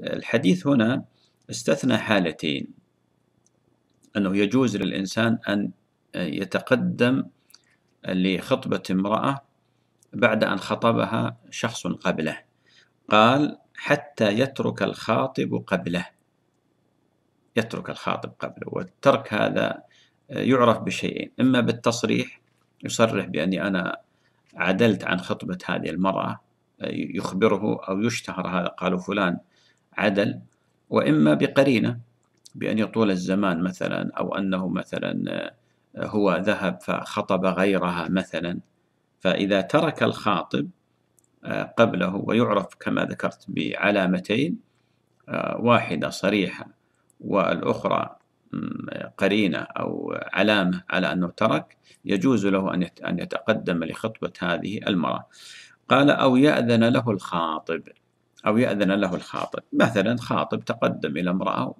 الحديث هنا استثنى حالتين أنه يجوز للإنسان أن يتقدم لخطبة امرأة بعد أن خطبها شخص قبله قال حتى يترك الخاطب قبله يترك الخاطب قبله والترك هذا يعرف بشيئين إما بالتصريح يصرح بأني أنا عدلت عن خطبة هذه المرأة يخبره أو يشتهر هذا قالوا فلان عدل وإما بقرينة بأن يطول الزمان مثلا أو أنه مثلا آه، هو ذهب فخطب غيرها مثلا فإذا ترك الخاطب آه، قبله ويعرف كما ذكرت بعلامتين آه، واحدة صريحة والأخرى قرينة أو علامة على أنه ترك يجوز له أن يتقدم لخطبة هذه المرأة قال أو يأذن له الخاطب أو يأذن له الخاطب مثلا خاطب تقدم إلى امرأة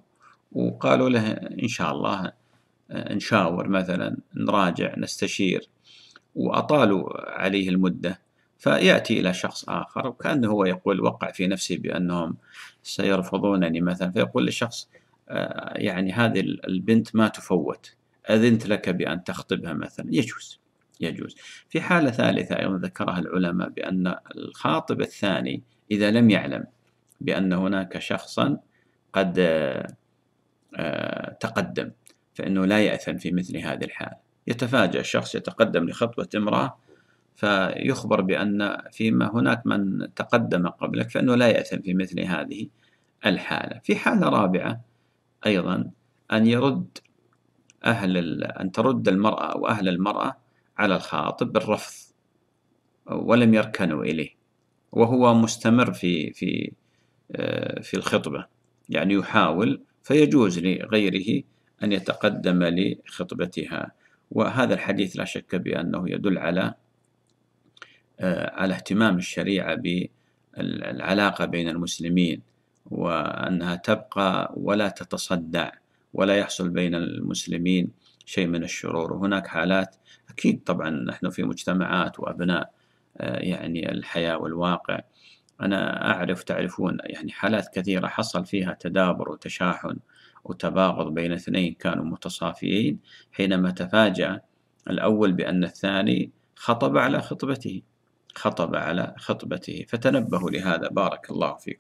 وقالوا له إن شاء الله آه، نشاور مثلا نراجع نستشير وأطالوا عليه المدة فيأتي إلى شخص آخر وكأنه هو يقول وقع في نفسه بأنهم سيرفضونني مثلا فيقول للشخص آه، يعني هذه البنت ما تفوت أذنت لك بأن تخطبها مثلا يجوز يجوز في حالة ثالثة أيضا ذكرها العلماء بأن الخاطب الثاني إذا لم يعلم بأن هناك شخصا قد آه، تقدم فإنه لا يأثم في مثل هذه الحالة يتفاجأ الشخص يتقدم لخطبة امرأة فيخبر بأن فيما هناك من تقدم قبلك فإنه لا يأثم في مثل هذه الحالة في حالة رابعة أيضا أن يرد أهل أن ترد المرأة أو أهل المرأة على الخاطب بالرفض ولم يركنوا إليه وهو مستمر في في آه، في الخطبة يعني يحاول فيجوز لغيره أن يتقدم لخطبتها وهذا الحديث لا شك بأنه يدل على آه، على اهتمام الشريعة بالعلاقة بين المسلمين وأنها تبقى ولا تتصدع ولا يحصل بين المسلمين شيء من الشرور وهناك حالات أكيد طبعا نحن في مجتمعات وأبناء آه، يعني الحياة والواقع أنا أعرف تعرفون يعني حالات كثيرة حصل فيها تدابر وتشاحن وتباغض بين اثنين كانوا متصافيين حينما تفاجأ الأول بأن الثاني خطب على خطبته خطب على خطبته فتنبهوا لهذا بارك الله فيكم